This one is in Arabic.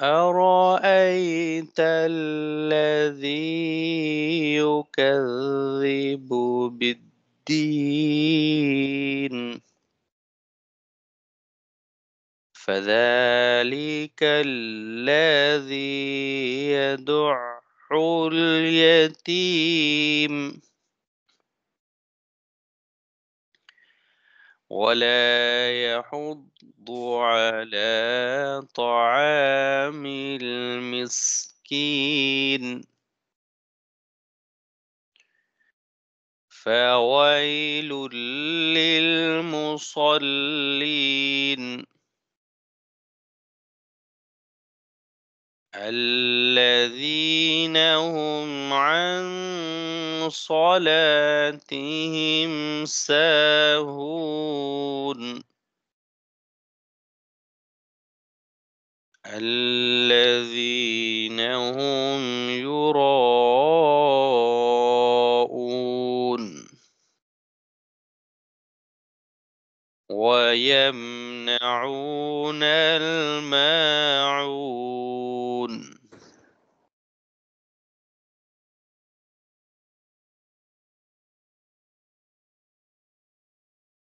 أرأيت الذي يكذب بالدين فذلك الذي يدع اليتيم ولا يحض على طعام المسكين فويل للمصلين الذين هم عن صلاتهم ساهون الذين هم يراءون ويمنعون الماعون